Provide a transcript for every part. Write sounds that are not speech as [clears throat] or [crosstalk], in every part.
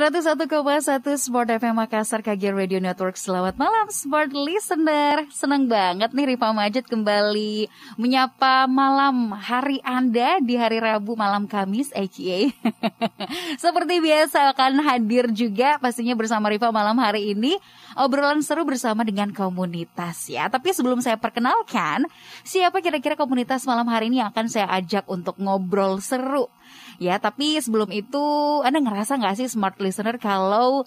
101,1 Sport FM Makassar KG Radio Network. Selamat malam Sport Listener. Senang banget nih Rifa Majid kembali menyapa malam hari Anda di hari Rabu malam Kamis aka. [laughs] Seperti biasa akan hadir juga pastinya bersama Rifa malam hari ini obrolan seru bersama dengan komunitas ya. Tapi sebelum saya perkenalkan, siapa kira-kira komunitas malam hari ini yang akan saya ajak untuk ngobrol seru ya tapi sebelum itu anda ngerasa nggak sih smart listener kalau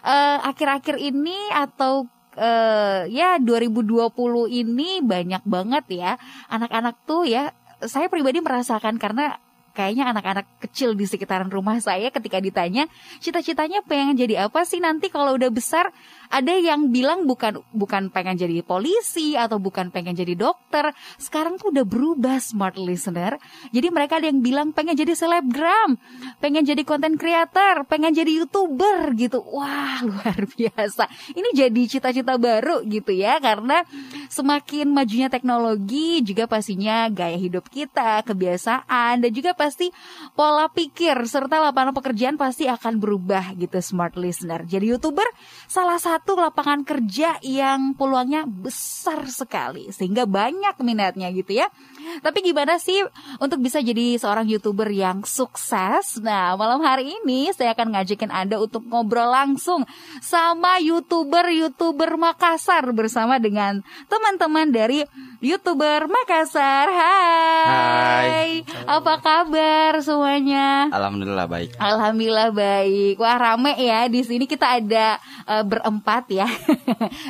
akhir eh, akhir-akhir ini atau uh, ya 2020 ini banyak banget ya anak-anak tuh ya saya pribadi merasakan karena kayaknya anak-anak kecil di sekitaran rumah saya ketika ditanya cita-citanya pengen jadi apa sih nanti kalau udah besar ada yang bilang bukan bukan pengen jadi polisi atau bukan pengen jadi dokter. Sekarang tuh udah berubah smart listener. Jadi mereka ada yang bilang pengen jadi selebgram, pengen jadi konten creator, pengen jadi youtuber gitu. Wah [laughs] luar biasa. Ini jadi cita-cita baru gitu ya karena semakin majunya teknologi juga pastinya gaya hidup kita, kebiasaan dan juga pasti pola pikir serta lapangan pekerjaan pasti akan berubah gitu smart listener. Jadi youtuber salah satu satu lapangan kerja yang peluangnya besar sekali sehingga banyak minatnya gitu ya. Tapi gimana sih untuk bisa jadi seorang YouTuber yang sukses? Nah, malam hari ini saya akan ngajakin Anda untuk ngobrol langsung sama YouTuber-YouTuber Makassar bersama dengan teman-teman dari YouTuber Makassar. Hai. Hai. Apa kabar semuanya? Alhamdulillah baik. Alhamdulillah baik. Wah, rame ya di sini kita ada uh, berempat ya. [laughs]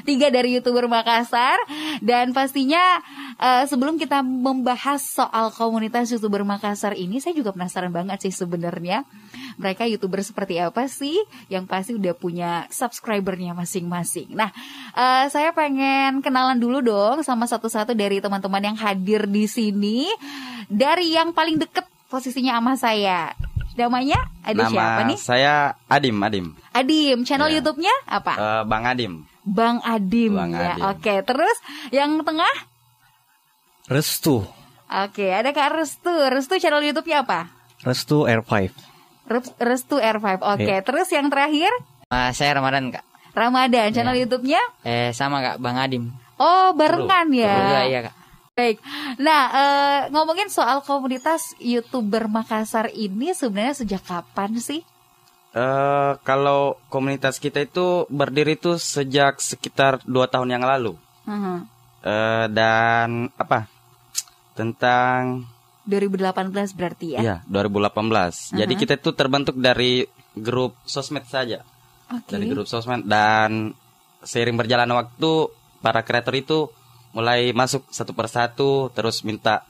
Tiga dari YouTuber Makassar dan pastinya uh, sebelum kita mem membahas soal komunitas youtuber Makassar ini, saya juga penasaran banget sih sebenarnya mereka youtuber seperti apa sih yang pasti udah punya subscribernya masing-masing. Nah, uh, saya pengen kenalan dulu dong sama satu-satu dari teman-teman yang hadir di sini dari yang paling deket posisinya sama saya. Namanya ada Nama siapa nih? Saya Adim, Adim. Adim, channel yeah. YouTube-nya apa? Uh, Bang Adim. Bang Adim Bang ya. Adim. Oke, terus yang tengah Restu. Oke, ada Kak Restu. Restu channel YouTube-nya apa? Restu R5. Restu R5. Oke, yeah. terus yang terakhir? Uh, saya Ramadan, Kak. Ramadan, iya. channel yeah. YouTube-nya? Eh, sama Kak, Bang Adim. Oh, barengan Teru. ya. Teru, iya, Kak. Baik. Nah, uh, ngomongin soal komunitas YouTuber Makassar ini sebenarnya sejak kapan sih? Uh, kalau komunitas kita itu berdiri itu sejak sekitar dua tahun yang lalu. Uh -huh uh, dan apa tentang 2018 berarti ya? Iya, 2018. Uh -huh. Jadi kita itu terbentuk dari grup sosmed saja. Okay. Dari grup sosmed dan seiring berjalan waktu para kreator itu mulai masuk satu persatu terus minta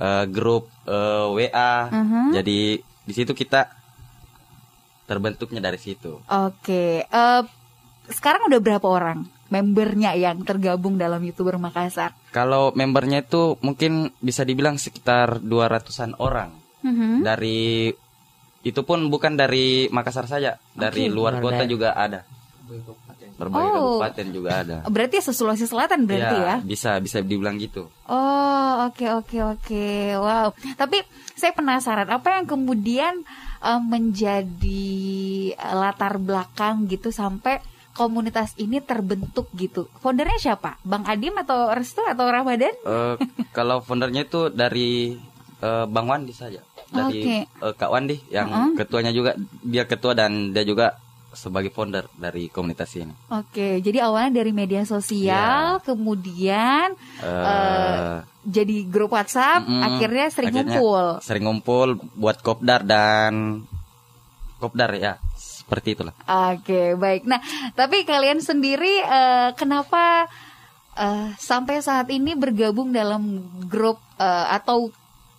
uh, grup uh, eh, WA. Uh -huh. Jadi di situ kita terbentuknya dari situ. Oke. Okay. Uh, sekarang udah berapa orang? membernya yang tergabung dalam youtuber Makassar? Kalau membernya itu mungkin bisa dibilang sekitar 200-an orang mm -hmm. dari itu pun bukan dari Makassar saja, okay. dari luar kota juga ada. Berbagai oh. kabupaten juga ada. Berarti ya Sulawesi Selatan berarti ya? ya? Bisa bisa dibilang gitu. Oh, oke okay, oke okay, oke. Okay. Wow. Tapi saya penasaran apa yang kemudian eh, menjadi eh, latar belakang gitu sampai komunitas ini terbentuk gitu? Foundernya siapa? Bang Adim atau Restu atau Ramadan? Uh, kalau foundernya itu dari uh, Bang Wandi saja. Dari okay. uh, eh, Kak Wandi yang uh -huh. ketuanya juga dia ketua dan dia juga sebagai founder dari komunitas ini. Oke, jadi awalnya dari media sosial, yeah. kemudian uh, uh, jadi grup WhatsApp, mm, akhirnya sering akhirnya ngumpul. Sering ngumpul buat kopdar dan kopdar ya seperti itulah. Oke, okay, baik. Nah, tapi kalian sendiri uh, kenapa uh, sampai saat ini bergabung dalam grup uh, atau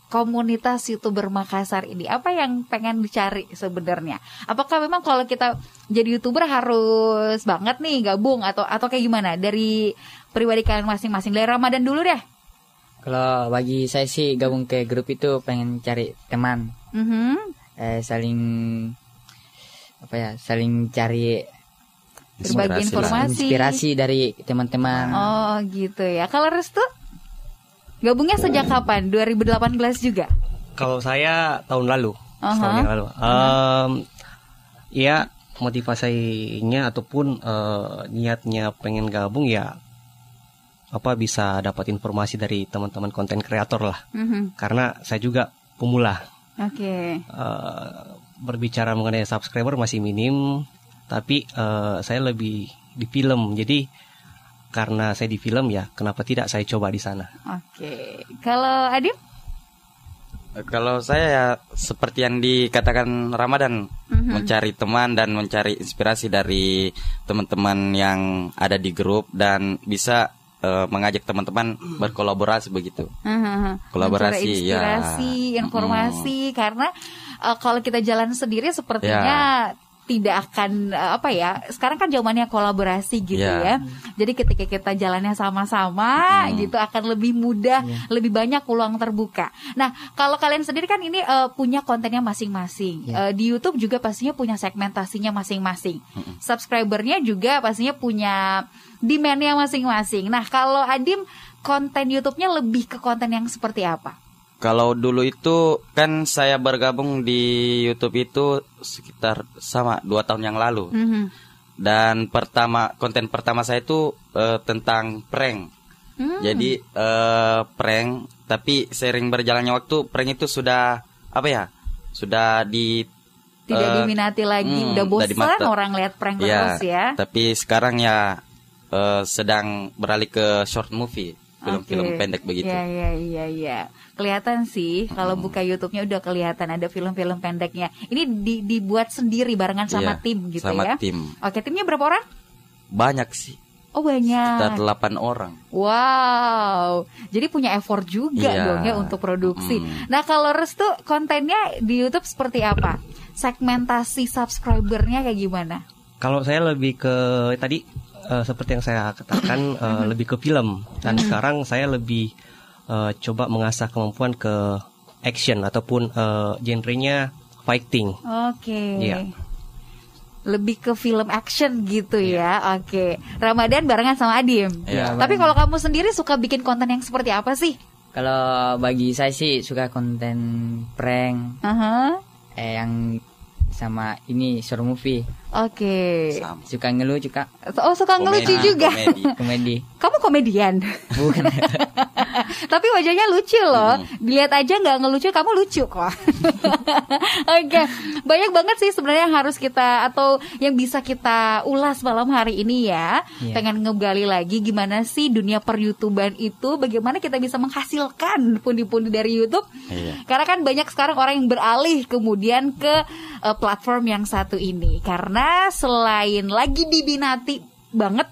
komunitas youtuber Makassar ini apa yang pengen dicari sebenarnya apakah memang kalau kita jadi youtuber harus banget nih gabung atau atau kayak gimana dari pribadi kalian masing-masing dari Ramadan dulu deh kalau bagi saya sih gabung ke grup itu pengen cari teman mm -hmm. eh, saling apa ya saling cari berbagi informasi inspirasi dari teman-teman oh gitu ya kalau restu gabungnya sejak kapan 2018 juga kalau saya tahun lalu uh -huh. tahun yang lalu ya motivasinya ataupun uh, niatnya pengen gabung ya apa bisa dapat informasi dari teman-teman konten kreator lah uh mhm. -huh. karena saya juga pemula oke okay. uh, eh, berbicara mengenai subscriber masih minim, tapi uh, saya lebih di film. Jadi karena saya di film ya, kenapa tidak saya coba di sana? Oke, kalau Adim? Eh, kalau saya ya seperti yang dikatakan Ramadan, mm-hmm. mencari teman dan mencari inspirasi dari teman-teman yang ada di grup dan bisa uh, mengajak teman-teman berkolaborasi begitu. Mm-hmm. Kolaborasi, ya. inspirasi, ya. informasi mm-hmm. karena uh, kalau kita jalan sendiri sepertinya yeah tidak akan eh, apa ya sekarang kan zamannya kolaborasi gitu yeah. ya jadi ketika kita jalannya sama-sama mm. gitu akan lebih mudah yeah. lebih banyak peluang terbuka nah kalau kalian sendiri kan ini uh, punya kontennya masing-masing yeah. Ya. uh, di YouTube juga pastinya punya segmentasinya masing-masing mm. subscribernya juga pastinya punya demandnya masing-masing nah kalau Adim konten YouTube-nya lebih ke konten yang seperti apa kalau dulu itu kan saya bergabung di YouTube itu sekitar sama dua tahun yang lalu. Mm -hmm. Dan pertama konten pertama saya itu uh, tentang prank. Mm. Jadi uh, prank, tapi sering berjalannya waktu prank itu sudah apa ya? Sudah di tidak uh, diminati lagi, mm, udah bosan orang lihat prank ya, terus ya. Tapi sekarang ya uh, sedang beralih ke short movie film-film okay. pendek begitu. Iya iya iya iya kelihatan sih kalau hmm. buka YouTube-nya udah kelihatan ada film-film pendeknya. Ini di, dibuat sendiri barengan sama iya, tim gitu sama ya. Sama tim. Oke, timnya berapa orang? Banyak sih. Oh banyak. Sekitar 8 orang. Wow. Jadi punya effort juga iya. dong ya untuk produksi. Hmm. Nah kalau Restu kontennya di YouTube seperti apa? Segmentasi subscribernya kayak gimana? Kalau saya lebih ke tadi uh, seperti yang saya katakan uh, lebih ke film dan mm-hmm. sekarang saya lebih uh, coba mengasah kemampuan ke action ataupun uh, genrenya fighting. Oke. Okay. Iya. Yeah. Lebih ke film action gitu yeah. ya. Oke. Okay. Ramadan barengan sama Adim. Yeah, iya, Tapi kalau kamu sendiri suka bikin konten yang seperti apa sih? Kalau bagi saya sih suka konten prank. Uh -huh. Eh yang sama ini short movie. Oke. Okay. Suka ngeluh juga. Oh, suka ngelucu juga. Komedi. [laughs] Kamu komedian. Bukan. [laughs] Tapi wajahnya lucu loh. Hmm. Dilihat aja nggak ngelucu, kamu lucu kok. [laughs] Oke. Okay. Banyak banget sih sebenarnya yang harus kita atau yang bisa kita ulas malam hari ini ya. Yeah. Pengen ngegali lagi gimana sih dunia per peryoutuban itu, bagaimana kita bisa menghasilkan pundi-pundi dari YouTube. Yeah. Karena kan banyak sekarang orang yang beralih kemudian ke uh, platform yang satu ini karena Iya, selain lagi dibinati banget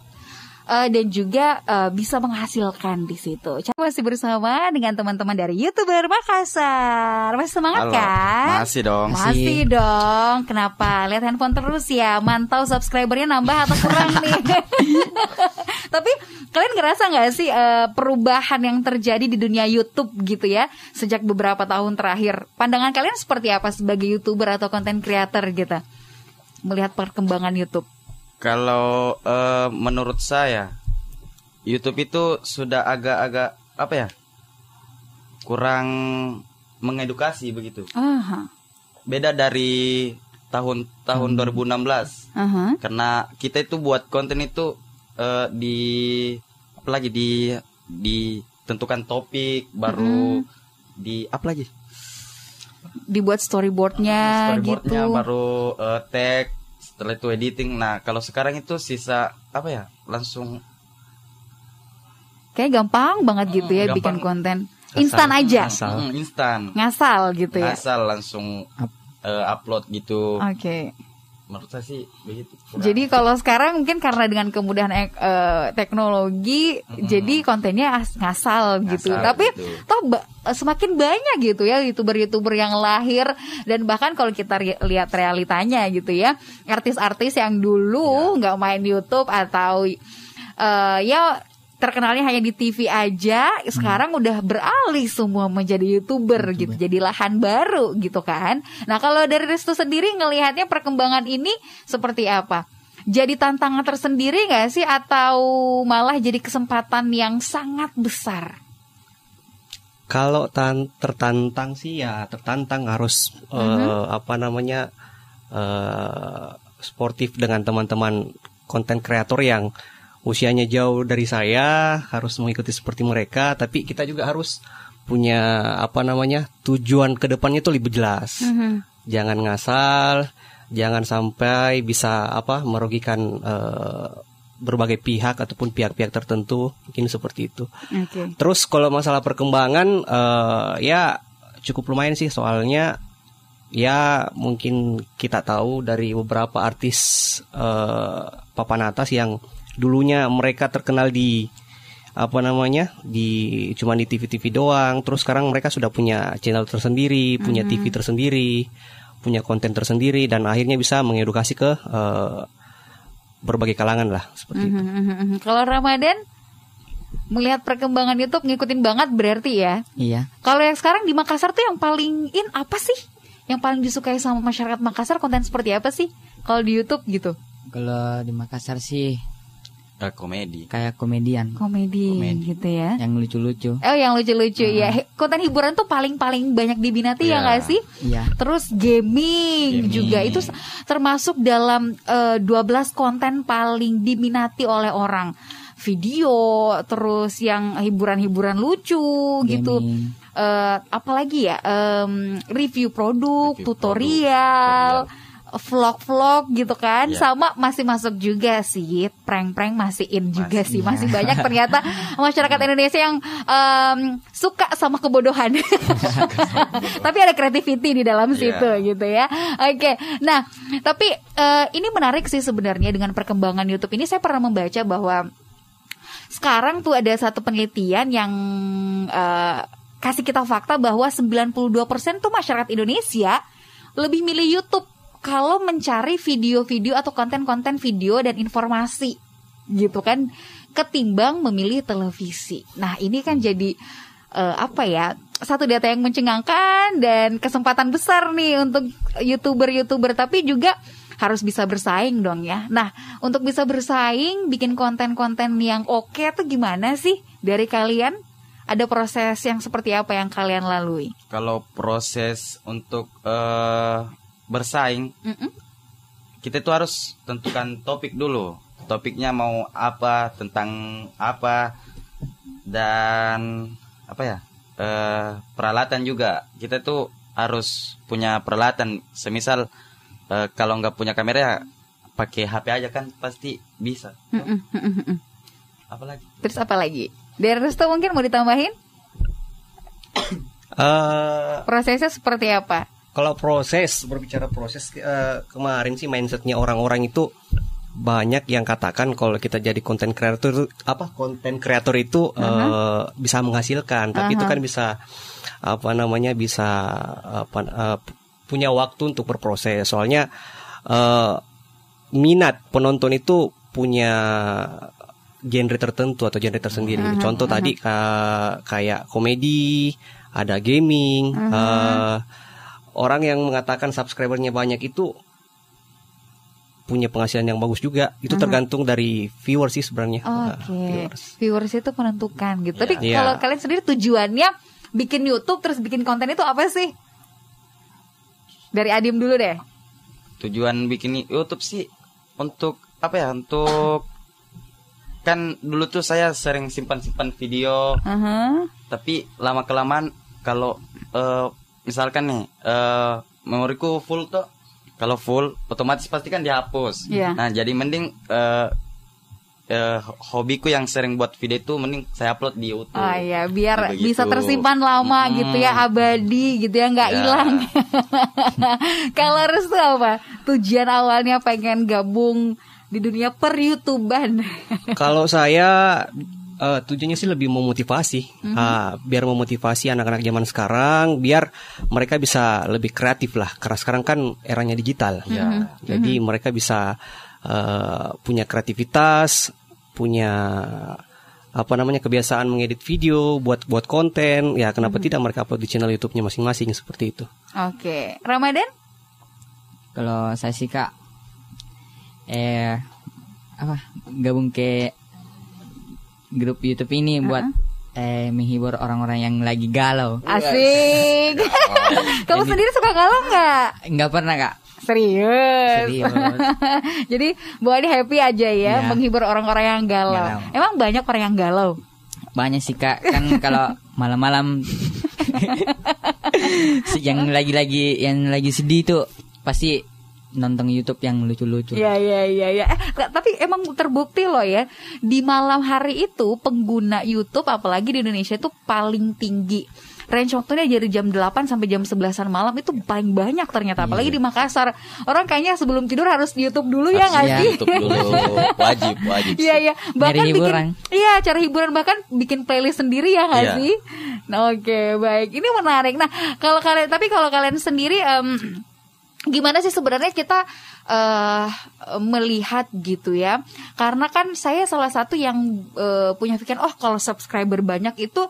uh, dan juga uh, bisa menghasilkan di situ. Cak masih bersama dengan teman-teman dari youtuber Makassar. Masih semangat Halo, kan? Masih dong. Masih si. dong. Kenapa? Lihat handphone terus ya. Mantau subscribernya nambah atau kurang nih. [laughs] Tapi kalian ngerasa nggak sih uh, perubahan yang terjadi di dunia YouTube gitu ya sejak beberapa tahun terakhir? Pandangan kalian seperti apa sebagai youtuber atau konten creator gitu? melihat perkembangan YouTube? Kalau uh, menurut saya YouTube itu sudah agak-agak apa ya? Kurang mengedukasi begitu. -huh. Beda dari tahun tahun hmm. 2016. -huh. Karena kita itu buat konten itu uh, di apa lagi di ditentukan topik baru -huh. Hmm. di apa lagi? dibuat nah, storyboardnya, gitu. baru uh, tag setelah itu editing. Nah kalau sekarang itu sisa apa ya langsung kayak gampang banget hmm, gitu ya hmm, gampang. bikin konten instan hmm, aja ngasal. Hmm, instan ngasal gitu ya ngasal langsung uh, upload gitu oke okay menurut saya sih begitu. Kurang. Jadi kalau sekarang mungkin karena dengan kemudahan ek, eh, teknologi, mm-hmm. jadi kontennya ngasal, ngasal gitu. Tapi gitu. toh semakin banyak gitu ya youtuber-youtuber yang lahir dan bahkan kalau kita lihat realitanya gitu ya, artis-artis yang dulu iya. nggak ya. main YouTube atau uh, ya terkenalnya hanya di TV aja, hmm. sekarang hmm. udah beralih semua menjadi YouTuber, gitu. Jadi lahan baru gitu kan. Nah, kalau dari Restu sendiri ngelihatnya perkembangan ini seperti apa? Jadi tantangan tersendiri nggak sih atau malah jadi kesempatan yang sangat besar? Kalau tan tertantang sih ya tertantang harus uh -huh. uh, apa namanya uh, sportif dengan teman-teman konten kreator yang usianya jauh dari saya harus mengikuti seperti mereka tapi kita juga harus punya apa namanya tujuan kedepannya itu lebih jelas mm -hmm. jangan ngasal jangan sampai bisa apa merugikan uh, berbagai pihak ataupun pihak-pihak tertentu mungkin seperti itu okay. terus kalau masalah perkembangan uh, ya cukup lumayan sih soalnya ya mungkin kita tahu dari beberapa artis uh, papan atas yang dulunya mereka terkenal di apa namanya di cuma di TV-TV doang terus sekarang mereka sudah punya channel tersendiri mm-hmm. punya TV tersendiri punya konten tersendiri dan akhirnya bisa mengedukasi ke uh, berbagai kalangan lah seperti mm-hmm. itu mm-hmm, mm-hmm. kalau Ramadan melihat perkembangan YouTube ngikutin banget berarti ya iya kalau yang sekarang di Makassar tuh yang paling in apa sih yang paling disukai sama masyarakat Makassar konten seperti apa sih kalau di YouTube gitu kalau di Makassar sih Uh, komedi. Kayak komedian. Komedi, komedi. gitu ya. Yang lucu-lucu. Oh, yang lucu-lucu ya. hmm. ya. Konten hiburan tuh paling-paling banyak diminati yeah. ya iya. nggak sih? Iya. Yeah. Terus gaming, gaming juga itu termasuk dalam uh, eh, 12 konten paling diminati oleh orang. Video, terus yang hiburan-hiburan lucu gaming. gitu uh, apalagi ya um, review produk, review tutorial, produk, tutorial vlog-vlog gitu kan yeah. sama masih masuk juga sih prank-prank masih in juga masih, sih masih [laughs] banyak ternyata masyarakat iya. Indonesia yang um, suka sama kebodohan [laughs] tapi ada creativity di dalam yeah. situ gitu ya oke okay. nah tapi uh, ini menarik sih sebenarnya dengan perkembangan YouTube ini saya pernah membaca bahwa sekarang tuh ada satu penelitian yang uh, kasih kita fakta bahwa 92% tuh masyarakat Indonesia lebih milih YouTube kalau mencari video-video atau konten-konten video dan informasi gitu kan ketimbang memilih televisi. Nah, ini kan jadi uh, apa ya? Satu data yang mencengangkan dan kesempatan besar nih untuk YouTuber-YouTuber tapi juga harus bisa bersaing dong ya. Nah, untuk bisa bersaing bikin konten-konten yang oke okay tuh gimana sih dari kalian? Ada proses yang seperti apa yang kalian lalui? Kalau proses untuk uh, bersaing mm -mm. kita itu harus tentukan topik dulu topiknya mau apa tentang apa dan apa ya e, peralatan juga kita tuh harus punya peralatan semisal e, kalau nggak punya kamera ya, pakai HP aja kan pasti bisa mm -mm, terus apa lagi dari Resto mungkin mau ditambahin uh, [coughs] prosesnya seperti apa kalau proses berbicara proses uh, kemarin sih mindsetnya orang-orang itu banyak yang katakan kalau kita jadi konten kreator apa konten kreator itu uh eh, -huh. uh, bisa menghasilkan tapi uh -huh. itu kan bisa apa namanya bisa apa uh, punya waktu untuk berproses soalnya uh, minat penonton itu punya genre tertentu atau genre tersendiri uh -huh. contoh uh -huh. tadi uh, kayak komedi ada gaming uh -huh orang yang mengatakan subscribernya banyak itu punya penghasilan yang bagus juga itu uh tergantung dari viewers sih sebenarnya oke okay. Ah, viewers. viewers itu menentukan gitu yeah. tapi yeah. kalau iya. kalian sendiri tujuannya bikin YouTube terus bikin konten itu apa sih dari Adim dulu deh tujuan bikin YouTube sih untuk apa ya untuk kan dulu tuh saya sering simpan simpan video uh-huh. tapi lama kelamaan kalau uh, misalkan nih uh, memoriku full tuh kalau full otomatis pasti kan dihapus. Yeah. Nah, jadi mending uh, uh, hobiku yang sering buat video itu mending saya upload di YouTube. Ah iya, biar Begitu. bisa gitu. tersimpan lama hmm. gitu ya, abadi gitu ya, nggak iya. hilang. Ya. kalau harus tuh apa? Tujuan awalnya pengen gabung di dunia per YouTubean. kalau saya uh, tujuannya sih lebih memotivasi, mm-hmm. uh, biar memotivasi anak-anak zaman sekarang, biar mereka bisa lebih kreatif lah. Karena sekarang kan eranya digital, mm-hmm. ya. Mhm. Jadi mm-hmm. mereka bisa uh, punya kreativitas, punya apa namanya kebiasaan mengedit video buat buat konten ya kenapa mm-hmm. tidak mereka upload di channel YouTube-nya masing-masing seperti itu. Oke, okay. Ramadan? Kalau saya sih kak, eh apa gabung ke grup YouTube ini uh-huh. buat eh menghibur orang-orang yang lagi galau. Asik. Iya. [laughs] Kamu sendiri suka galau nggak? Nggak pernah kak. Serius. Serius. [laughs] Jadi Bu Adi happy aja ya, ya. menghibur orang-orang yang galau. galau. Emang banyak orang yang galau. Banyak sih kak. Kan kalau malam-malam [laughs] yang lagi-lagi yang lagi sedih tuh pasti nonton YouTube yang lucu-lucu. Iya iya iya ya. Eh, tapi emang terbukti loh ya di malam hari itu pengguna YouTube apalagi di Indonesia itu paling tinggi. Range waktunya dari jam 8 sampai jam 11-an malam itu paling banyak ternyata apalagi iya. di Makassar. Orang kayaknya sebelum tidur harus di YouTube dulu ya, harus ya enggak ya, sih? YouTube dulu. Wajib, wajib. Iya iya. Bahkan Nyari bikin Iya, cara hiburan bahkan bikin playlist sendiri ya enggak iya. sih? Nah, Oke, okay, baik. Ini menarik. Nah, kalau kalian tapi kalau kalian sendiri um, gimana sih sebenarnya kita uh, melihat gitu ya karena kan saya salah satu yang uh, punya pikiran oh kalau subscriber banyak itu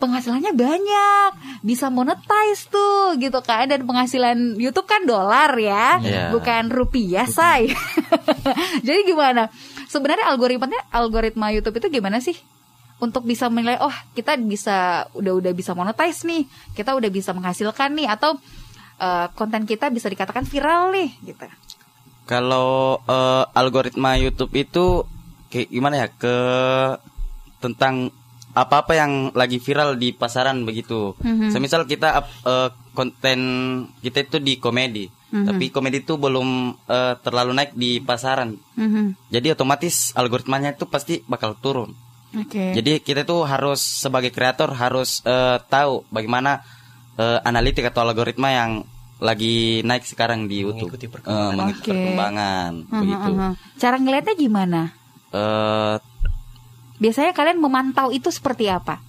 penghasilannya banyak bisa monetize tuh gitu kan dan penghasilan YouTube kan dolar ya yeah. bukan rupiah say [laughs] jadi gimana sebenarnya algoritmanya algoritma YouTube itu gimana sih untuk bisa menilai oh kita bisa udah udah bisa monetize nih kita udah bisa menghasilkan nih atau uh, konten kita bisa dikatakan viral nih gitu. Kalau uh, algoritma YouTube itu kayak gimana ya ke tentang apa-apa yang lagi viral di pasaran begitu. Mm -hmm. Semisal kita uh, konten kita itu di komedi, mm -hmm. tapi komedi itu belum uh, terlalu naik di pasaran. Mm -hmm. Jadi otomatis algoritmanya itu pasti bakal turun. Okay. Jadi kita tuh harus sebagai kreator harus uh, tahu bagaimana uh, analitik atau algoritma yang lagi naik sekarang di YouTube. Mengikuti eh, perkembangan. Uh, mengikuti okay. perkembangan uh hmm, -huh, hmm, begitu. Uh hmm, -huh. Cara ngelihatnya gimana? Uh, Biasanya kalian memantau itu seperti apa?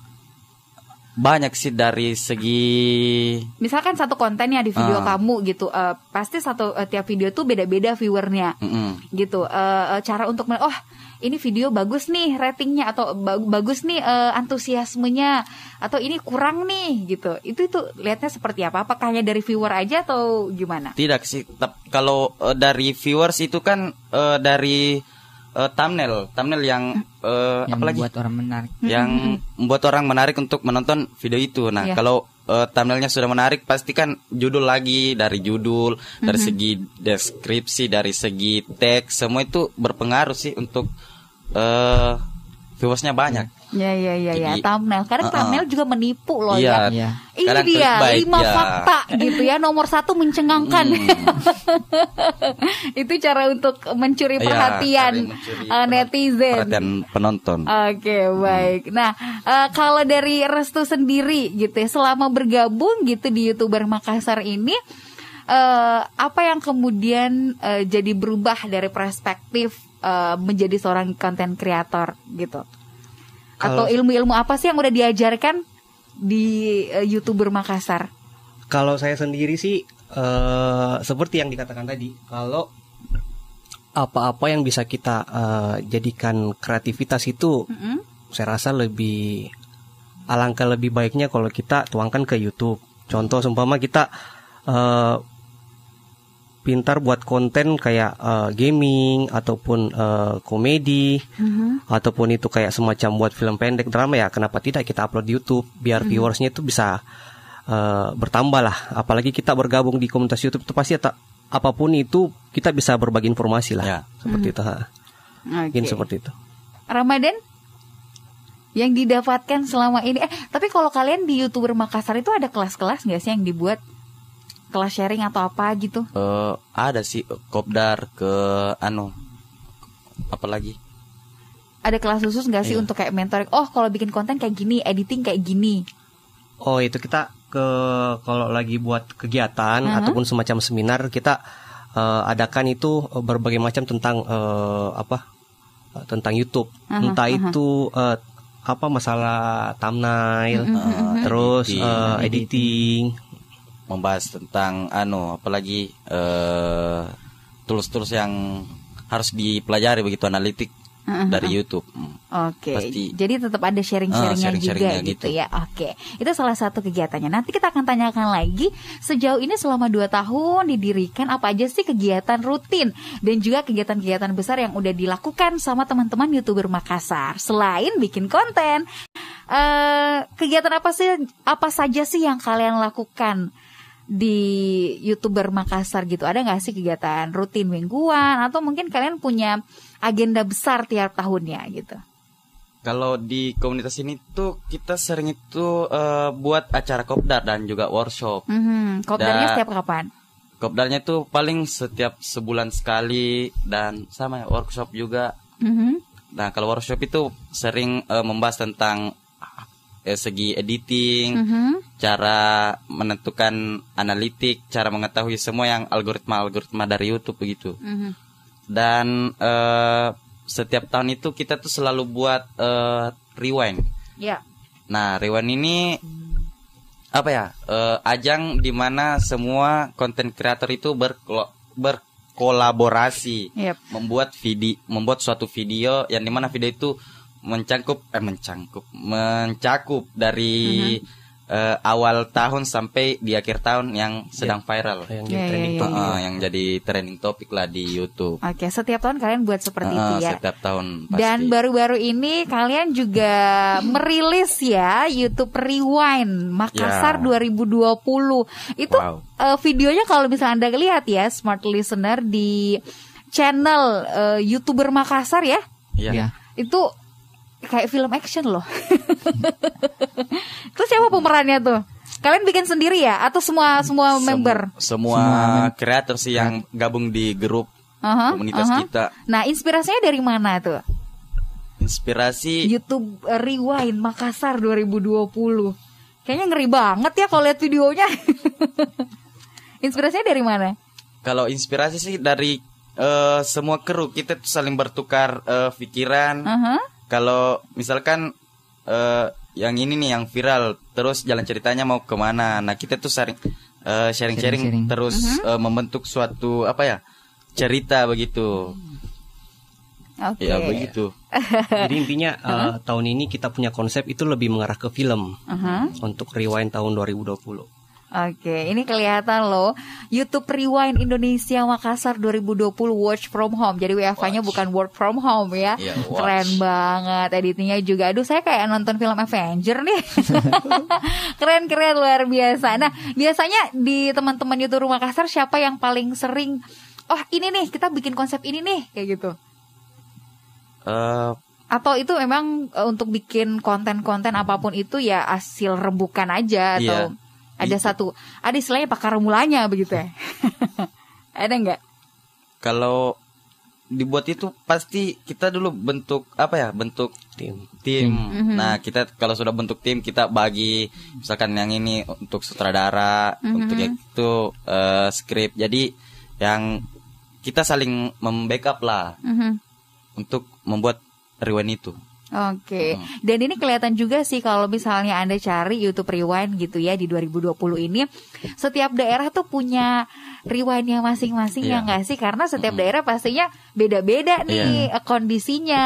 Banyak sih dari segi Misalkan satu kontennya di video uh. kamu gitu uh, Pasti satu uh, tiap video tuh beda-beda viewernya mm -hmm. Gitu uh, Cara untuk Oh ini video bagus nih ratingnya atau bagus nih uh, antusiasmenya atau ini kurang nih gitu. Itu itu lihatnya seperti apa? Apakah hanya dari viewer aja atau gimana? Tidak sih. Kalau uh, dari viewers itu kan uh, dari uh, thumbnail, thumbnail yang uh, yang apalagi membuat orang menarik. Yang mm-hmm. membuat orang menarik untuk menonton video itu. Nah, yeah. kalau uh, thumbnailnya sudah menarik, pastikan judul lagi dari judul, mm-hmm. dari segi deskripsi, dari segi teks, semua itu berpengaruh sih untuk uh, viewersnya banyak. Iya iya iya ya, thumbnail. karena uh -uh. thumbnail juga menipu loh iya, ya. ya. Ini Kadang dia lima ya. fakta gitu ya. Nomor satu mencengangkan. Hmm. [laughs] Itu cara untuk mencuri ya, perhatian eh, netizen. Perhatian penonton. Oke okay, hmm. baik. Nah uh, kalau dari Restu sendiri gitu ya, selama bergabung gitu di youtuber Makassar ini uh, apa yang kemudian uh, jadi berubah dari perspektif Eh, menjadi seorang konten kreator gitu? Atau ilmu-ilmu apa sih yang udah diajarkan di uh, youtuber Makassar? Kalau saya sendiri sih uh, seperti yang dikatakan tadi, kalau apa-apa yang bisa kita uh, jadikan kreativitas itu, mm -hmm. saya rasa lebih alangkah lebih baiknya kalau kita tuangkan ke YouTube. Contoh seumpama kita uh, pintar buat konten kayak uh, gaming ataupun uh, komedi uh mm-hmm. -huh. ataupun itu kayak semacam buat film pendek drama ya kenapa tidak kita upload di YouTube biar uh mm-hmm. -huh. viewersnya itu bisa uh, bertambah lah apalagi kita bergabung di komunitas YouTube itu pasti tak apapun itu kita bisa berbagi informasi lah ya. seperti uh mm-hmm. -huh. itu ha. Okay. mungkin seperti itu Ramadan yang didapatkan selama ini eh tapi kalau kalian di youtuber Makassar itu ada kelas-kelas nggak sih yang dibuat kelas sharing atau apa gitu? Uh, ada sih kopdar ke anu apa lagi? Ada kelas khusus nggak sih iya. untuk kayak mentoring? Oh, kalau bikin konten kayak gini, editing kayak gini. Oh, itu kita ke kalau lagi buat kegiatan uh mm-hmm. -huh. ataupun semacam seminar kita uh, adakan itu berbagai macam tentang uh, apa? tentang YouTube. Uh mm-hmm, -huh, Entah uh mm-hmm. -huh. itu uh, apa masalah thumbnail, uh, terus uh, editing membahas tentang anu apalagi uh, tools-tools yang harus dipelajari begitu analitik uh-huh. dari YouTube. Hmm. Oke. Okay. Jadi tetap ada sharing-sharingnya uh, sharing juga gitu, gitu ya. Oke. Okay. Itu salah satu kegiatannya. Nanti kita akan tanyakan lagi sejauh ini selama 2 tahun didirikan apa aja sih kegiatan rutin dan juga kegiatan-kegiatan besar yang udah dilakukan sama teman-teman YouTuber Makassar selain bikin konten. Uh, kegiatan apa sih apa saja sih yang kalian lakukan? di youtuber Makassar gitu ada nggak sih kegiatan rutin mingguan atau mungkin kalian punya agenda besar tiap tahunnya gitu kalau di komunitas ini tuh kita sering itu uh, buat acara kopdar dan juga workshop mm-hmm. kopdarnya dan, setiap kapan kopdarnya tuh paling setiap sebulan sekali dan sama ya workshop juga mm-hmm. nah kalau workshop itu sering uh, membahas tentang eh, segi editing, mm -hmm. cara menentukan analitik, cara mengetahui semua yang algoritma-algoritma dari YouTube begitu. Mm -hmm. Dan eh, setiap tahun itu kita tuh selalu buat eh, rewind. Yeah. Nah, rewind ini apa ya? Eh, ajang mana semua konten kreator itu berkelo ber kolaborasi yep. membuat video membuat suatu video yang dimana video itu mencangkup eh mencangkup mencakup dari mm-hmm. uh, awal tahun sampai di akhir tahun yang iya. sedang yeah. viral yang jadi yeah, iya, trending yeah, iya. yeah. yang jadi trending topik lah di YouTube. Oke, okay, setiap tahun kalian buat seperti uh, itu ya. Setiap tahun pasti. Dan baru-baru ini kalian juga [laughs] merilis ya YouTube Rewind Makassar yeah. 2020. Itu wow. uh, videonya kalau misalnya Anda lihat ya smart listener di channel uh, YouTuber Makassar ya. Iya. Yeah. Yeah. Itu kayak film action loh. [laughs] Terus siapa pemerannya tuh? Kalian bikin sendiri ya atau semua semua Semu, member? Semua kreator sih yang gabung di grup uh-huh, komunitas uh-huh. kita. Nah, inspirasinya dari mana tuh? Inspirasi YouTube eh, Rewind Makassar 2020. Kayaknya ngeri banget ya kalau lihat videonya. [laughs] inspirasinya dari mana? Kalau inspirasi sih dari uh, semua kru kita tuh saling bertukar uh, pikiran. Uh-huh kalau misalkan uh, yang ini nih yang viral terus jalan ceritanya mau kemana nah kita tuh eh, sharing sharing, sharing terus uh -huh. uh, membentuk suatu apa ya cerita begitu okay. ya begitu jadi intinya uh, uh tahun ini kita punya konsep itu lebih mengarah ke film uh -huh. untuk rewind tahun 2020 Oke, ini kelihatan loh. YouTube Rewind Indonesia Makassar 2020 Watch from Home. Jadi WFH-nya bukan work from home ya. Yeah, Keren banget editnya juga. Aduh, saya kayak nonton film Avenger nih. Keren-keren [laughs] luar biasa. Nah, biasanya di teman-teman YouTube Makassar siapa yang paling sering oh ini nih kita bikin konsep ini nih kayak gitu. Uh, atau itu memang eh, untuk bikin konten-konten apapun itu ya hasil rembukan aja atau iya. Ada gitu. satu, ada istilahnya pakar mulanya begitu ya. [laughs] ada nggak? Kalau dibuat itu pasti kita dulu bentuk apa ya bentuk tim tim mm-hmm. nah mhm. kita kalau sudah bentuk tim kita bagi misalkan yang ini untuk sutradara mm-hmm. untuk itu uh, skrip jadi yang kita saling membackup lah mm-hmm. untuk membuat rewind itu Oke. Okay. Dan ini kelihatan juga sih kalau misalnya Anda cari YouTube Rewind gitu ya di 2020 ini setiap daerah tuh punya rewindnya masing-masing yeah. ya nggak sih? Karena setiap hmm. daerah pastinya beda-beda nih yeah. Iya. kondisinya,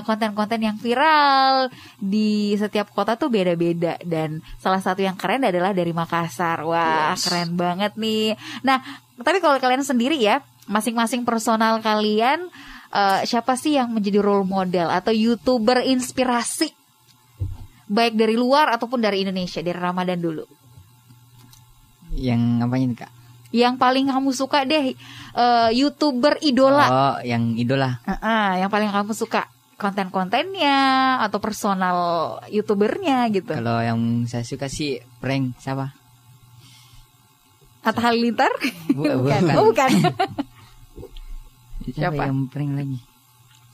eh, konten-konten yang viral di setiap kota tuh beda-beda dan salah satu yang keren adalah dari Makassar. Wah, yes. keren banget nih. Nah, tapi kalau kalian sendiri ya masing-masing personal kalian uh, siapa sih yang menjadi role model atau youtuber inspirasi baik dari luar ataupun dari Indonesia dari Ramadan dulu yang ngapain kak yang paling kamu suka deh uh, youtuber idola oh yang idola uh -uh, yang paling kamu suka konten-kontennya atau personal youtubernya gitu kalau yang saya suka sih prank siapa Atta Halilintar? [laughs] bukan. bukan. Oh, bukan. [laughs] Siapa? yang prank lagi?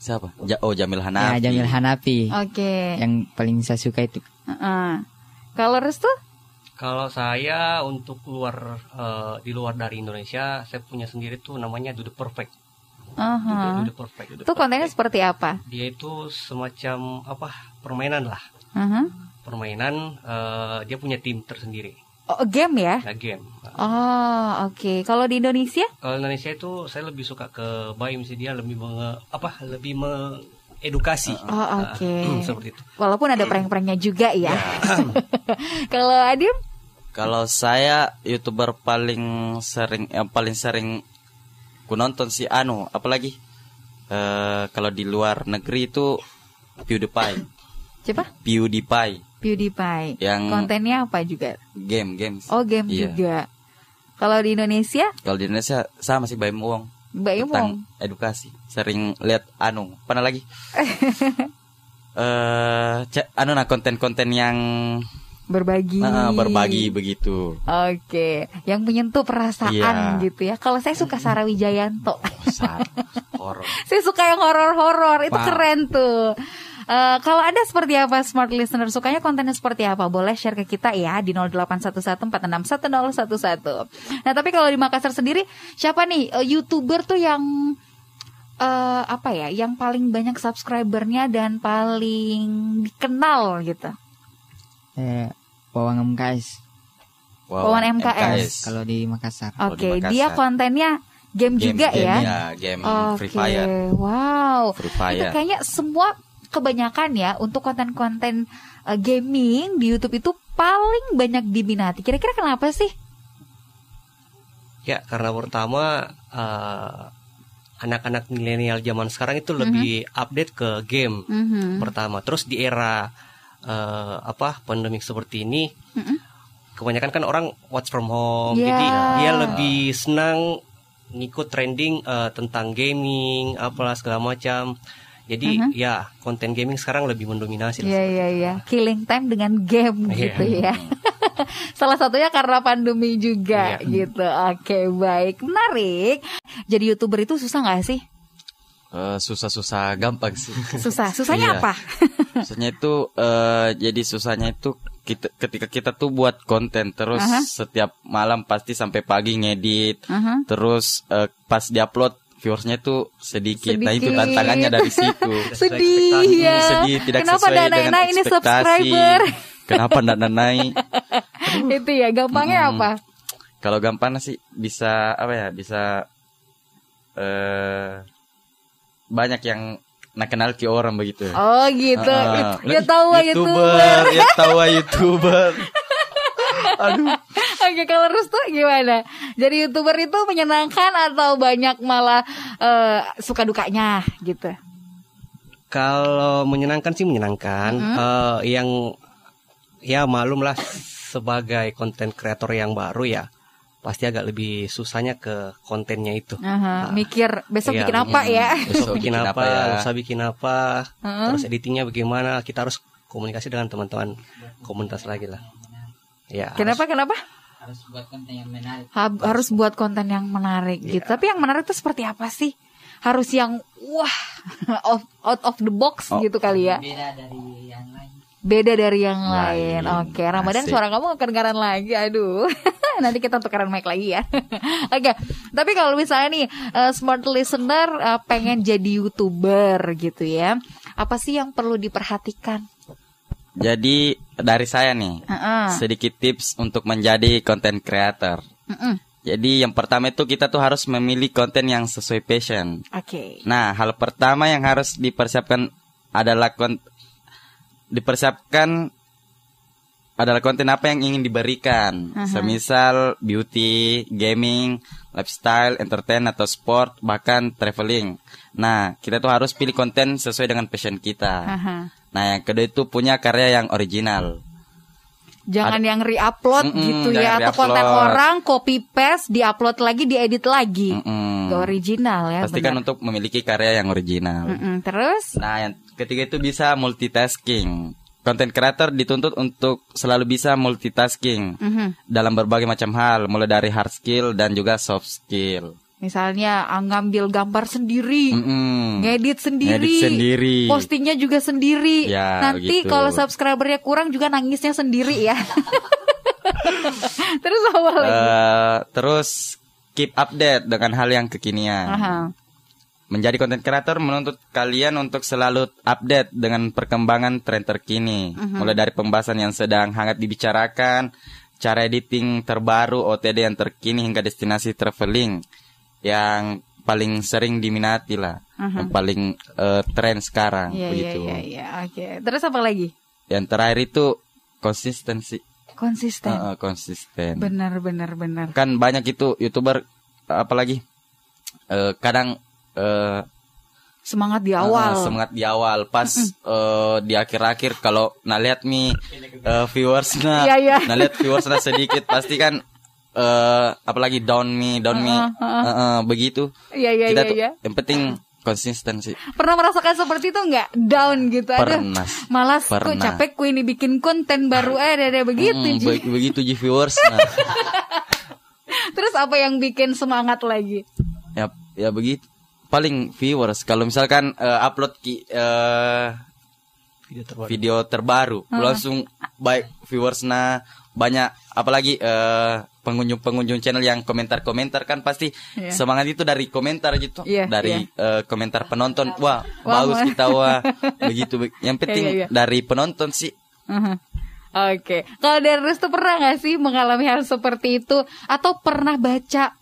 Siapa? Ja oh Jamil Hanafi. Ya, Jamil Hanafi. Oke. Okay. Yang paling saya suka itu. Uh -uh. Kalau Restu? Kalau saya untuk luar uh, di luar dari Indonesia, saya punya sendiri tuh namanya Dude Perfect. Uh -huh. Dude Perfect. itu kontennya seperti apa? Dia itu semacam apa? Permainan lah. Uh -huh. Permainan. Uh, dia punya tim tersendiri. Oh, game ya? Nah, game. Oh, oke. Okay. Kalau di Indonesia? Kalau Indonesia itu saya lebih suka ke bayi sih dia lebih menge, apa? Lebih mengedukasi. Oh, ah, oke. Okay. [clears throat] Nah, seperti itu. Walaupun ada prank-pranknya juga ya. ya. [laughs] Kalau Adim? Kalau saya YouTuber paling sering yang paling sering ku nonton si anu, apalagi uh, kalau di luar negeri itu PewDiePie. Siapa? PewDiePie. PewDiePie. Yang kontennya apa juga? Game, games. Oh, game iya. juga. Kalau di Indonesia? Kalau di Indonesia sama sih Baim Wong. Baim Wong. edukasi. Sering lihat anu, pernah lagi? [laughs] eh uh, anu nah konten-konten yang berbagi nah, ah, berbagi begitu oke okay. yang menyentuh perasaan yeah. gitu ya kalau saya suka Sarah Wijayanto oh, [laughs] saya suka yang horor horor itu keren tuh Eh, kalau ada seperti apa smart listener sukanya kontennya seperti apa? Boleh share ke kita ya di 0811461011. Nah, tapi kalau di Makassar sendiri siapa nih uh, YouTuber tuh yang uh, apa ya, yang paling banyak subscribernya dan paling dikenal gitu? Eh, Wawan MKS. Wawan MKS. MKS. Kalau di Makassar. Oke, okay, dia kontennya game, game juga game ya. ya game okay. Free Fire. Wow. Free Fire. Itu kayaknya semua kebanyakan ya untuk konten-konten uh, gaming di YouTube itu paling banyak diminati. Kira-kira kenapa sih? Ya karena pertama uh, anak-anak milenial zaman sekarang itu mhm. lebih mm-hmm. update ke game mm-hmm. pertama. Terus di era uh, apa pandemi seperti ini, mm-hmm. kebanyakan kan orang watch from home, yeah. jadi ya. dia lebih senang ngikut trending uh, tentang gaming, apalah segala macam. Jadi uh-huh. ya konten gaming sekarang lebih mendominasi. Iya iya iya. Killing time dengan game yeah. gitu ya. Hmm. [laughs] Salah satunya karena pandemi juga yeah. gitu. Oke okay, baik menarik. Jadi youtuber itu susah nggak sih? susah eh, susah-susah gampang sih. [laughs] Susah susahnya yeah. apa? [laughs] susahnya itu uh, jadi susahnya itu kita, ketika kita tuh buat konten terus uh -huh. setiap malam pasti sampai pagi ngedit uh -huh. terus uh, pas diupload viewersnya tuh sedikit. sedikit. Nah itu tantangannya dari situ. [laughs] sedih ya. Sedih tidak Kenapa sesuai dengan naik ini subscriber? Kenapa tidak naik? [laughs] itu ya gampangnya hmm. apa? Kalau gampang sih bisa apa ya bisa uh, banyak yang nak kenal ke orang begitu. Oh gitu. Uh, ya tahu YouTuber, ya tahu YouTuber. [laughs] Aduh. [laughs] Oke, kalau tuh gimana? Jadi YouTuber itu menyenangkan atau banyak malah uh, suka dukanya gitu? Kalau menyenangkan sih menyenangkan. -hmm. uh, yang ya malum lah sebagai konten kreator yang baru ya pasti agak lebih susahnya ke kontennya itu. Uh -huh. nah, mikir besok iya, bikin apa ya? Besok bikin apa, ya. usah bikin apa, uh -huh. terus editingnya bagaimana? Kita harus komunikasi dengan teman-teman komunitas lagi lah. Ya, kenapa harus, kenapa? Harus buat konten yang menarik. Ha, harus, buat konten yang menarik ya. gitu. Tapi yang menarik itu seperti apa sih? Harus yang wah [laughs] out, out of the box oh. gitu kali ya. Beda dari yang lain. Beda dari yang lain. lain. Oke, okay. Ramadan Asik. suara kamu kedengaran lagi. Aduh. [laughs] Nanti kita tukeran mic lagi ya. [laughs] Oke. Okay. Tapi kalau misalnya nih uh, smart listener uh, pengen jadi YouTuber gitu ya. Apa sih yang perlu diperhatikan? Jadi dari saya nih uh -uh. sedikit tips untuk menjadi content creator. Uh -uh. Jadi yang pertama itu kita tuh harus memilih konten yang sesuai passion. Okay. Nah hal pertama yang harus dipersiapkan adalah kon dipersiapkan adalah konten apa yang ingin diberikan. Uh -huh. Semisal beauty, gaming, lifestyle, entertain atau sport, bahkan traveling. Nah, kita tuh harus pilih konten sesuai dengan passion kita. Uh -huh. Nah, yang kedua itu punya karya yang original. Jangan Ad yang re-upload mm -mm, gitu ya atau konten orang copy paste, di-upload lagi, diedit lagi. Mm Gak original ya. Pastikan benar. untuk memiliki karya yang original. Mm -mm, terus? Nah, yang ketiga itu bisa multitasking. Content creator dituntut untuk selalu bisa multitasking mm -hmm. dalam berbagai macam hal, mulai dari hard skill dan juga soft skill. Misalnya ah, ngambil gambar sendiri, mm -mm. ngedit sendiri, ngedit sendiri, postingnya juga sendiri. Ya, Nanti gitu. kalau subscribernya kurang juga nangisnya sendiri ya. [laughs] terus awal Uh, eh, terus keep update dengan hal yang kekinian. -huh. Menjadi konten kreator menuntut kalian untuk selalu update dengan perkembangan tren terkini, mm-hmm. mulai dari pembahasan yang sedang hangat dibicarakan, cara editing terbaru, OTD yang terkini hingga destinasi traveling yang paling sering diminati lah, mm-hmm. yang paling uh, tren sekarang yeah, iya, begitu. Iya, iya, oke. Terus apa lagi? Yang terakhir itu konsistensi. Konsisten. Uh, uh, konsisten. Benar, benar, benar. Kan banyak itu YouTuber apalagi uh, kadang uh, semangat di awal. Uh, semangat di awal pas uh, di akhir-akhir kalau nah lihat nih uh, eh, viewers iya, iya. nah, yeah, yeah. nah viewers nah sedikit pasti kan uh, apalagi down me, down mi uh, uh. Uh, uh, begitu. Iya yeah, iya iya. Yang penting konsistensi. Pernah merasakan seperti itu nggak? Down gitu aja. Pernah. Malas Pernah. kok capek ku ini bikin konten baru eh ada begitu. Hmm, be begitu ji viewers. Nah. [laughs] Terus apa yang bikin semangat lagi? Ya ya begitu paling viewers kalau misalkan uh, upload ki, uh, video terbaru, video terbaru hmm. langsung baik viewers nah banyak apalagi pengunjung eh, pengunjung-pengunjung channel yang komentar-komentar kan pasti yeah. semangat itu dari komentar gitu yeah, dari yeah. Iya. Uh, komentar penonton wah wow, bagus kita wah begitu yang iya, penting yeah, yeah, yeah. dari penonton sih uh-huh. oke okay. kalau dari Restu pernah nggak sih mengalami hal seperti itu atau pernah baca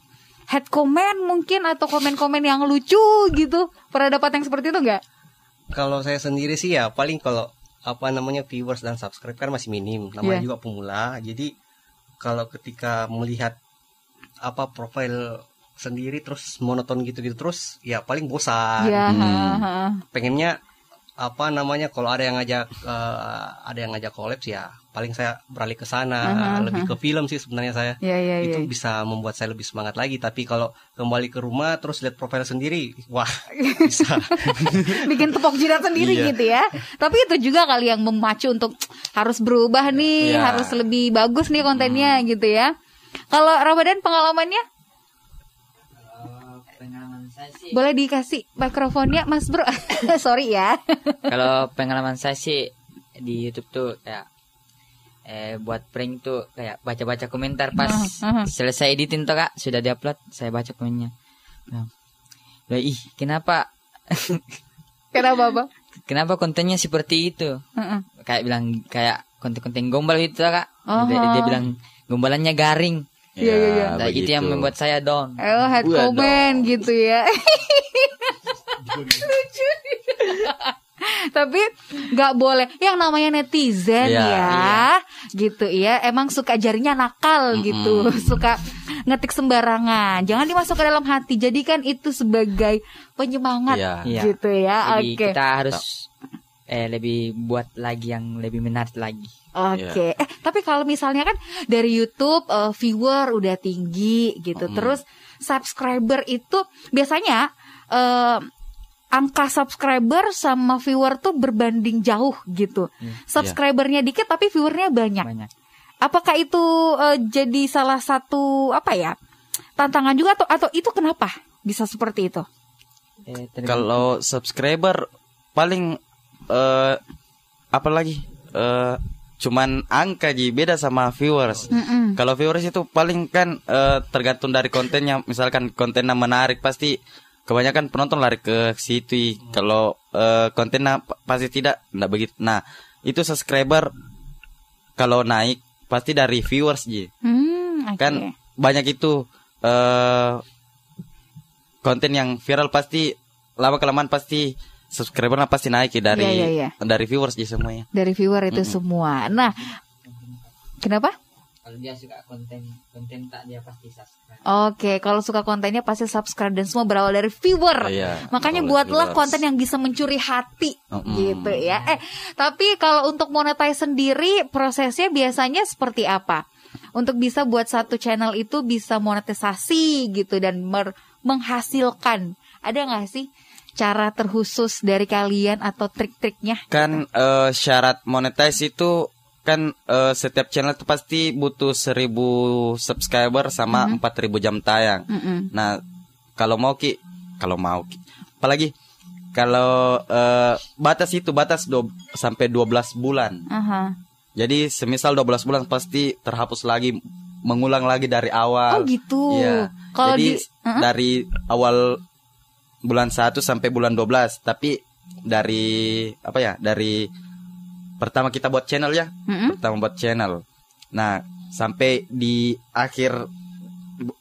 head comment mungkin atau komen-komen yang lucu gitu pernah dapat yang seperti itu nggak? Kalau saya sendiri sih ya paling kalau apa namanya viewers dan subscribe kan masih minim namanya yeah. juga pemula jadi kalau ketika melihat apa profil sendiri terus monoton gitu-gitu terus ya paling bosan yeah. hmm. pengennya apa namanya kalau ada yang ngajak uh, ada yang ngajak kolaps ya paling saya beralih ke sana uh -huh, lebih ke film sih sebenarnya saya yeah, yeah, ya, itu yeah. bisa membuat saya lebih semangat lagi tapi kalau kembali ke rumah terus lihat profil sendiri wah [laughs] bisa [laughs] bikin tepok jidat sendiri yeah. gitu ya tapi itu juga kali yang memacu untuk harus berubah iya. nih yeah. harus lebih bagus nih kontennya hmm. gitu ya kalau Ramadan pengalamannya sih. Boleh dikasih mikrofonnya Mas Bro. [laughs] Sorry ya. Kalau pengalaman saya sih di YouTube tuh kayak eh buat prank tuh kayak baca-baca komentar pas uh, uh, selesai editin tuh kak sudah diupload saya baca komennya nah, ih kenapa [laughs] kenapa apa kenapa kontennya seperti itu uh-uh. kayak bilang kayak konten-konten gombal itu kak uh-huh. dia, dia oh. bilang gombalannya garing Iya, iya, iya. Nah, itu yang membuat saya down. Oh, head comment gitu ya. [laughs] Lucu. [laughs] tapi nggak boleh yang namanya netizen iya, ya, ya yeah. gitu ya emang suka jarinya nakal mm -hmm. gitu [laughs] suka ngetik sembarangan jangan dimasuk ke dalam hati jadikan itu sebagai penyemangat yeah, yeah. gitu ya oke okay. kita harus eh lebih buat lagi yang lebih menarik lagi Oke, okay. yeah. eh tapi kalau misalnya kan dari YouTube uh, viewer udah tinggi gitu, mm. terus subscriber itu biasanya uh, angka subscriber sama viewer tuh berbanding jauh gitu. Hmm, iya. Subscribernya dikit tapi viewernya banyak. banyak. Apakah itu uh, jadi salah satu apa ya tantangan juga atau atau itu kenapa bisa seperti itu? Eh, Kalau subscriber paling uh, apa lagi? Uh, cuman angka ji beda sama viewers. Mm -mm. Kalau viewers itu paling kan uh, tergantung dari kontennya. Misalkan kontennya menarik pasti kebanyakan penonton lari ke situ hmm. kalau uh, konten pasti tidak tidak begitu nah itu subscriber kalau naik pasti dari viewers ji hmm, okay. kan banyak itu uh, konten yang viral pasti lama kelamaan pasti subscribernya pasti naik ya dari yeah, yeah, yeah. dari viewers ji semuanya dari viewer itu -hmm. semua nah kenapa kalau dia suka konten konten tak dia pasti subscribe oke okay, kalau suka kontennya pasti subscribe dan semua berawal dari viewer iya, iya. makanya buatlah viewers. konten yang bisa mencuri hati mm -hmm. gitu ya eh tapi kalau untuk monetize sendiri prosesnya biasanya seperti apa untuk bisa buat satu channel itu bisa monetisasi gitu dan menghasilkan ada nggak sih cara terkhusus dari kalian atau trik-triknya kan uh, syarat monetize itu kan uh, setiap channel itu pasti butuh 1000 subscriber sama mm -hmm. 4000 jam tayang. Mm -hmm. Nah, kalau mau Ki, kalau mau Ki. Apalagi kalau uh, batas itu batas do, sampai 12 bulan. Uh -huh. Jadi semisal 12 bulan pasti terhapus lagi mengulang lagi dari awal. Oh gitu. Iya. Kalau Jadi di, uh -huh. dari awal bulan 1 sampai bulan 12, tapi dari apa ya? Dari pertama kita buat channel ya mm-hmm. pertama buat channel nah sampai di akhir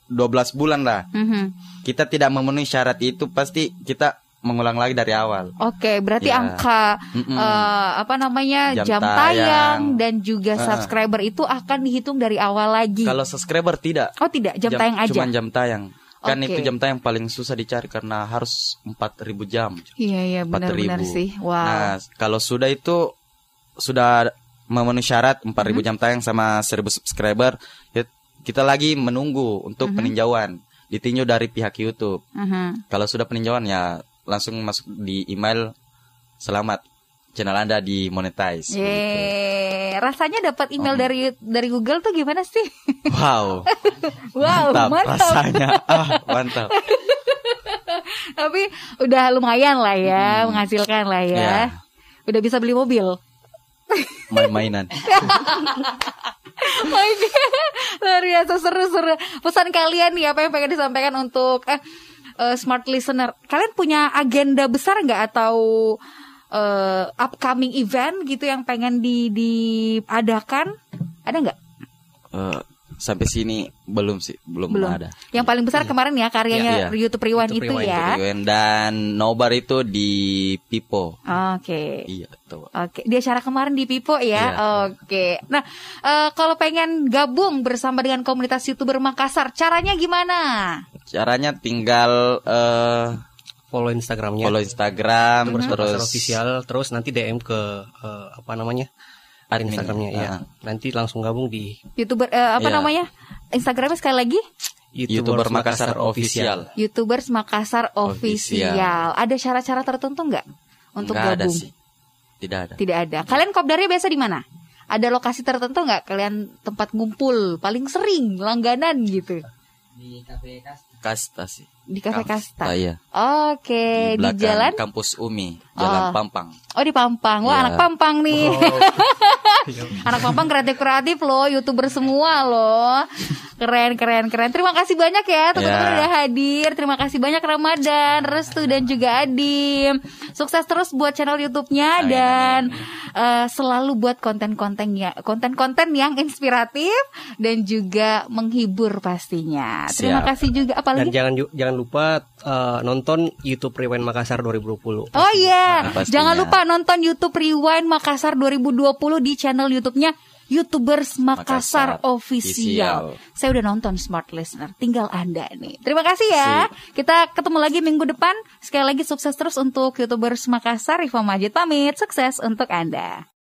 12 bulan lah mm-hmm. kita tidak memenuhi syarat itu pasti kita mengulang lagi dari awal. Oke, berarti ya. angka Uh, apa namanya jam, jam tayang, tayang dan juga uh. subscriber itu akan dihitung dari awal lagi. Kalau subscriber tidak. Oh tidak, jam, jam tayang aja. Cuman jam tayang. Kan itu jam tayang paling susah dicari karena harus 4000 jam. Iya iya benar-benar sih. Wow. Nah, kalau sudah itu sudah memenuhi syarat 4000 mm-hmm. jam tayang sama 1000 subscriber, ya, kita lagi menunggu untuk mm-hmm. peninjauan ditinjau dari pihak YouTube. Mm-hmm. Kalau sudah peninjauan ya langsung masuk di email selamat channel Anda dimonetize. Yeay. Rasanya dapat email oh. dari dari Google tuh gimana sih? Wow. [laughs] wow, mantap, mantap. rasanya. Ah, mantap. [laughs] Tapi udah lumayan lah ya, hmm. menghasilkan lah ya. Yeah. Udah bisa beli mobil main-mainan. [laughs] Oke, oh, iya. luar biasa seru-seru. Pesan kalian nih apa yang pengen disampaikan untuk eh, uh, smart listener? Kalian punya agenda besar nggak atau uh, upcoming event gitu yang pengen di diadakan? Ada nggak? Uh, sampai sini belum sih belum, belum. ada. Yang paling besar iya. kemarin ya karyanya iya, iya. YouTube Rewind itu ya. Dan Nobar itu di Pipo. Oke. Okay. Iya tuh. Oke, okay. di acara kemarin di Pipo ya. Iya, Oke. Okay. Nah, uh, kalau pengen gabung bersama dengan komunitas YouTuber Makassar, caranya gimana? Caranya tinggal uh, follow Instagramnya. Follow Instagram, mm-hmm. terus, terus official, terus nanti DM ke uh, apa namanya? ada Instagramnya ya. Nanti langsung gabung di YouTuber uh, apa ya. namanya? Instagramnya sekali lagi? YouTuber, Makassar, Makassar official. YouTuber Makassar official. Ada syarat-syarat tertentu nggak untuk Enggak gabung? Ada sih. Tidak ada. Tidak ada. Kalian kopdarnya biasa di mana? Ada lokasi tertentu nggak kalian tempat ngumpul paling sering langganan gitu? Di KPK Kasta sih. Di Kafe Kasta. Kasta ah, iya. Oke, di, di jalan kampus Umi, Jalan oh. Pampang. Oh, di Pampang. Wah, yeah. anak Pampang nih. Oh. [laughs] anak Pampang kreatif-kreatif loh, YouTuber semua loh. Keren, keren, keren. Terima kasih banyak ya teman-teman yeah. udah hadir. Terima kasih banyak Ramadan, Restu dan juga Adim. Sukses terus buat channel YouTube-nya dan Uh, selalu buat konten-konten ya, konten-konten yang inspiratif dan juga menghibur pastinya. Siap. Terima kasih juga apa lagi? Dan jangan jangan lupa uh, nonton YouTube Rewind Makassar 2020. Oh iya, nah, jangan lupa nonton YouTube Rewind Makassar 2020 di channel YouTube-nya YouTubers Makassar, Makassar Official. Official. Saya udah nonton Smart Listener, tinggal Anda nih. Terima kasih ya. Si. Kita ketemu lagi minggu depan. Sekali lagi sukses terus untuk YouTubers Makassar. Rifa Majid pamit, sukses untuk Anda.